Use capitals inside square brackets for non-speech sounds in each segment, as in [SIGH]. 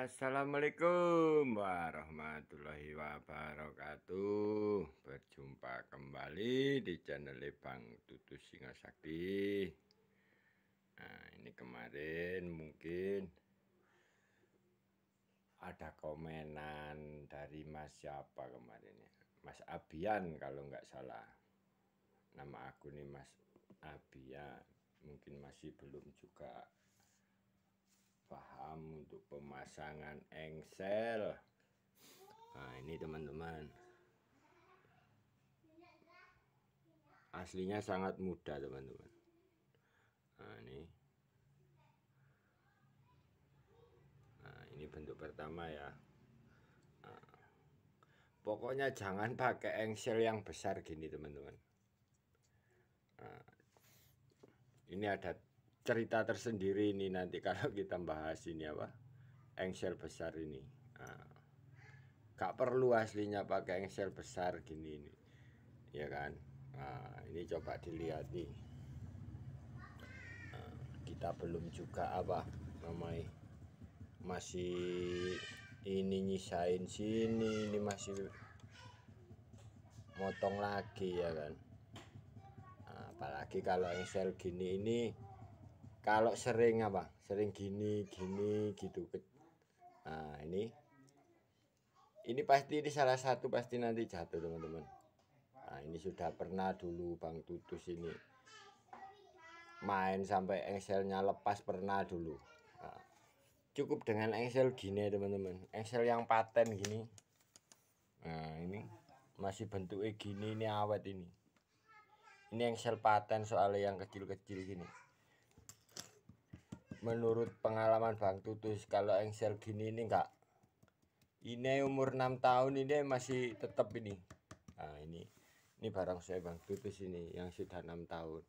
Assalamualaikum warahmatullahi wabarakatuh Berjumpa kembali di channel Bang Tutu Singasakti Nah ini kemarin mungkin Ada komenan dari mas siapa kemarin ya Mas Abian kalau nggak salah Nama aku nih Mas Abian Mungkin masih belum juga paham untuk pemasangan engsel nah ini teman-teman aslinya sangat mudah teman-teman nah ini nah ini bentuk pertama ya nah, pokoknya jangan pakai engsel yang besar gini teman-teman nah, ini ada cerita tersendiri ini nanti [LAUGHS] kalau kita bahas ini apa engsel besar ini nah, perlu aslinya pakai engsel besar gini ini ya kan nah, ini coba dilihat nih nah, kita belum juga apa namanya masih ini nyisain sini ini masih motong lagi ya kan ah, apalagi kalau engsel gini ini kalau sering apa sering gini gini gitu nah ini ini pasti ini salah satu pasti nanti jatuh teman-teman nah ini sudah pernah dulu Bang Tutus ini main sampai engselnya lepas pernah dulu nah, cukup dengan engsel gini teman-teman engsel yang paten gini nah ini masih bentuknya gini ini awet ini ini engsel paten soalnya yang kecil-kecil gini menurut pengalaman Bang Tutus kalau engsel gini ini enggak ini umur 6 tahun ini masih tetap ini nah ini ini barang saya Bang Tutus ini yang sudah 6 tahun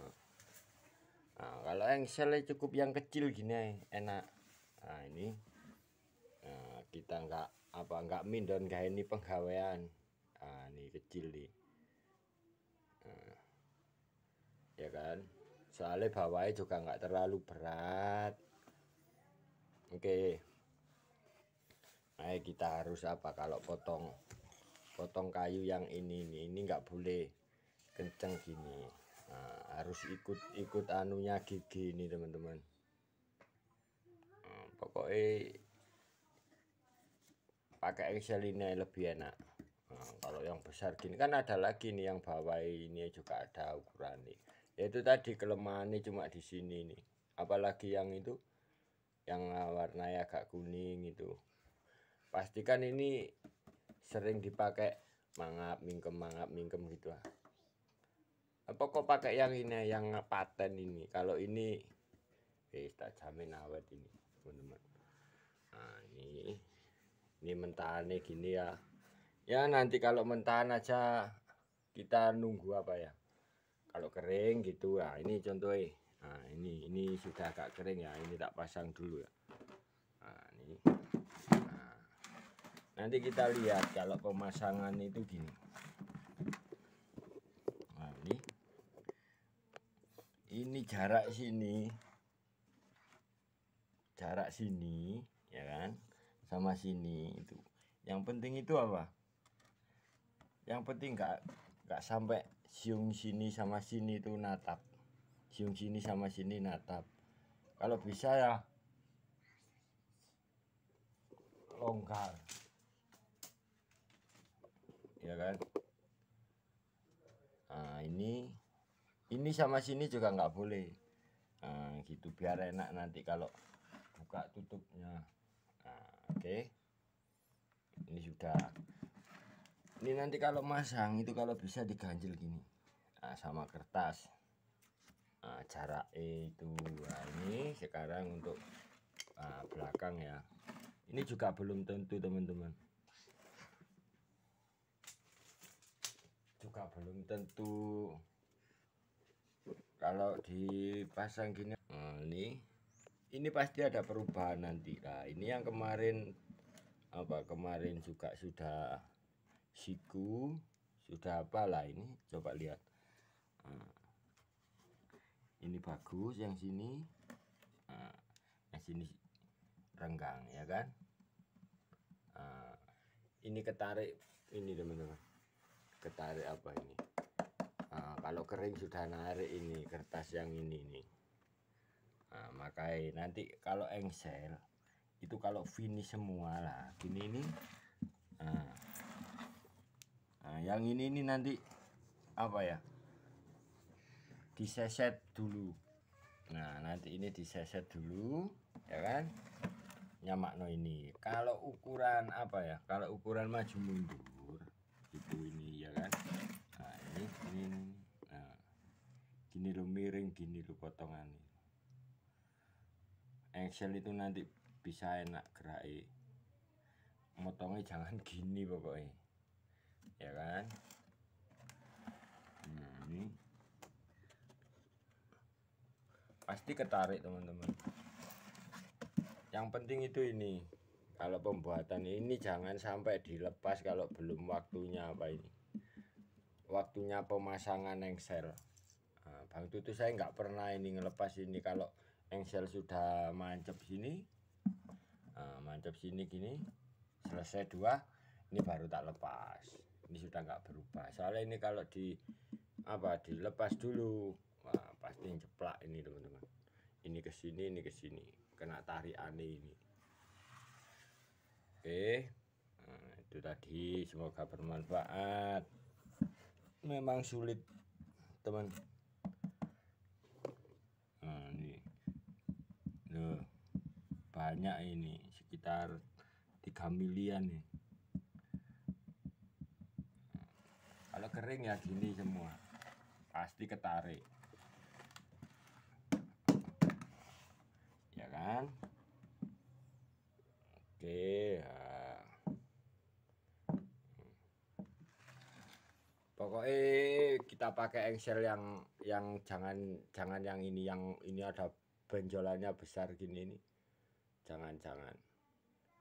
nah, nah kalau engselnya cukup yang kecil gini enak nah ini nah, kita enggak apa enggak dan enggak ini penggawaian nah ini kecil nih nah, ya kan soalnya bawahnya juga nggak terlalu berat oke okay. nah kita harus apa kalau potong potong kayu yang ini ini ini nggak boleh kenceng gini nah, harus ikut ikut anunya gigi ini teman-teman nah, pokoknya pakai Excel ini lebih enak nah, kalau yang besar gini kan ada lagi nih yang bawah ini juga ada ukuran nih ya itu tadi kelemahannya cuma di sini nih apalagi yang itu yang warnanya agak kuning itu pastikan ini sering dipakai mangap mingkem mangap mingkem gitu ah apa kok pakai yang ini yang paten ini kalau ini eh tak jamin awet ini teman-teman nah ini ini mentahannya gini ya ya nanti kalau mentahan aja kita nunggu apa ya kalau kering gitu ya nah, ini eh nah, ini ini sudah agak kering ya ini tak pasang dulu ya nah, ini nah, nanti kita lihat kalau pemasangan itu gini nah ini ini jarak sini jarak sini ya kan sama sini itu yang penting itu apa yang penting gak gak sampai siung sini sama sini itu natap siung sini sama sini natap kalau bisa ya longgar ya kan nah ini ini sama sini juga nggak boleh nah, gitu biar enak nanti kalau buka tutupnya nah, oke okay. ini sudah ini nanti kalau masang itu kalau bisa diganjel gini nah, sama kertas nah, jarak itu nah, ini sekarang untuk nah, belakang ya ini juga belum tentu teman-teman juga belum tentu kalau dipasang gini nah, ini ini pasti ada perubahan nanti nah ini yang kemarin apa kemarin juga sudah siku sudah apa lah ini coba lihat ah. ini bagus yang sini ah. yang sini renggang ya kan ah. ini ketarik ini teman-teman ketarik apa ini kalau kering sudah narik ini kertas yang ini ini nah, makanya nanti kalau engsel itu kalau finish semua lah ini ini nah, yang ini ini nanti apa ya diseset dulu nah nanti ini diseset dulu ya kan nyamakno ini kalau ukuran apa ya kalau ukuran maju mundur itu ini ya kan nah ini ini, ini. Nah, gini lo miring gini lo potongan Excel itu nanti bisa enak gerai eh. motongnya jangan gini pokoknya ya kan nah, ini pasti ketarik teman-teman yang penting itu ini kalau pembuatan ini jangan sampai dilepas kalau belum waktunya apa ini waktunya pemasangan engsel nah, Bang Tutu saya nggak pernah ini ngelepas ini kalau engsel sudah mancep sini nah, mancep sini gini selesai dua ini baru tak lepas ini sudah nggak berubah soalnya ini kalau di apa dilepas dulu wah pasti jeplak ini teman-teman ini ke sini ini ke sini kena tarik aneh ini oke nah, itu tadi semoga bermanfaat memang sulit teman nah, ini loh banyak ini sekitar 3 milian nih kalau kering ya gini semua pasti ketarik ya kan oke ya. pokoknya kita pakai engsel yang yang jangan jangan yang ini yang ini ada benjolannya besar gini nih jangan jangan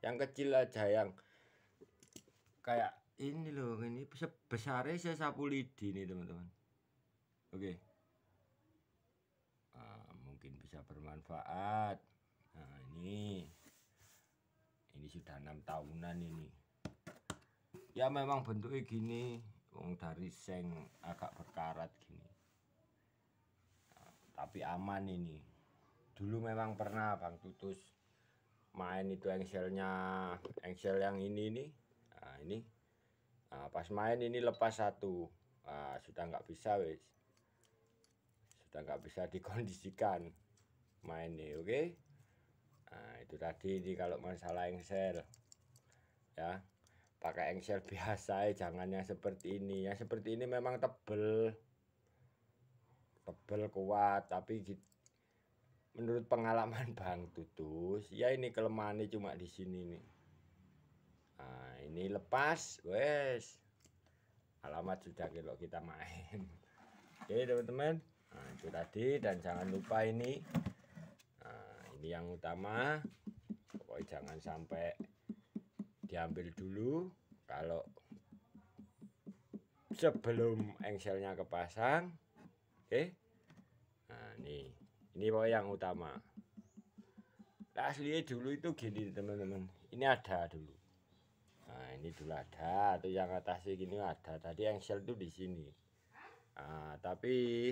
yang kecil aja yang kayak ini loh ini saya sapu lidi nih teman-teman oke okay. nah, mungkin bisa bermanfaat nah ini ini sudah enam tahunan ini ya memang bentuknya gini wong dari seng agak berkarat gini ah, tapi aman ini dulu memang pernah Bang Tutus main itu engselnya engsel yang ini nih nah ini Nah, pas main ini lepas satu. Nah, sudah nggak bisa wis. Sudah nggak bisa [LAUGHS] dikondisikan main nih, oke? Okay? Nah, itu tadi ini kalau masalah engsel. Ya. Pakai engsel [LAUGHS] biasa, ya jangan yang seperti ini. Yang seperti ini memang tebel. Tebel kuat, tapi gitu menurut pengalaman [LAUGHS] Bang Tutus, ya ini kelemahannya cuma di sini nih ini lepas wes alamat sudah kalau kita main oke teman-teman nah, itu tadi dan jangan lupa ini nah, ini yang utama pokoknya jangan sampai diambil dulu kalau sebelum engselnya kepasang oke nah ini ini pokoknya yang utama nah, asli dulu itu gini teman-teman ini ada dulu Nah, ini dulu ada tuh yang atasnya gini ada tadi yang shell tuh di sini nah, tapi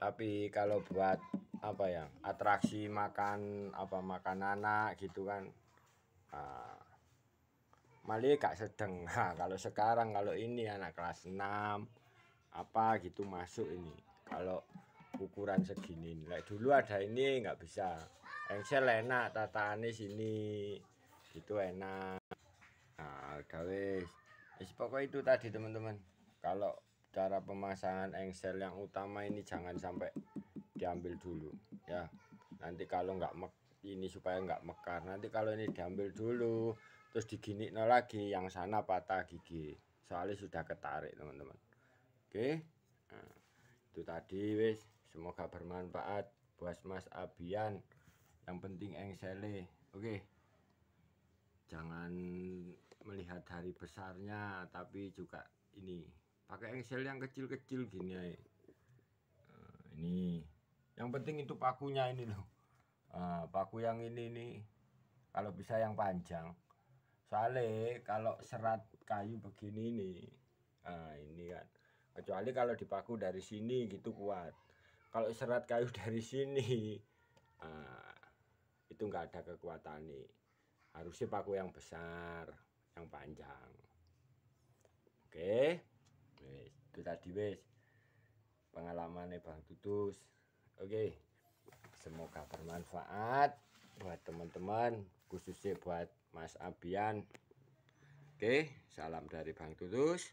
tapi kalau buat apa ya atraksi makan apa makan anak gitu kan nah, malah gak sedang [LAUGHS] nah, kalau sekarang kalau ini anak kelas 6 apa gitu masuk ini kalau ukuran segini like nah, dulu ada ini nggak bisa engsel enak tataannya sini itu enak nah gawes pokok pokoknya itu tadi teman-teman kalau cara pemasangan engsel yang utama ini jangan sampai diambil dulu ya nanti kalau nggak mek ini supaya nggak mekar nanti kalau ini diambil dulu terus digini lagi yang sana patah gigi soalnya sudah ketarik teman-teman oke nah, itu tadi wis semoga bermanfaat buat mas Abian yang penting engselnya, oke jangan melihat hari besarnya tapi juga ini pakai engsel yang kecil-kecil gini ya ini yang penting itu pakunya ini loh uh, paku yang ini nih kalau bisa yang panjang soalnya kalau serat kayu begini nih eh, uh, ini kan kecuali kalau dipaku dari sini gitu kuat kalau serat kayu [LAUGHS] dari sini uh, itu enggak ada kekuatan nih harusnya paku yang besar yang panjang oke wis itu tadi wis pengalamannya Bang Tutus oke semoga bermanfaat buat teman-teman khususnya buat Mas Abian oke salam dari Bang Tutus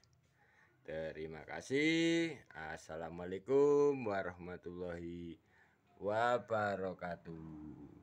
terima kasih assalamualaikum warahmatullahi wabarakatuh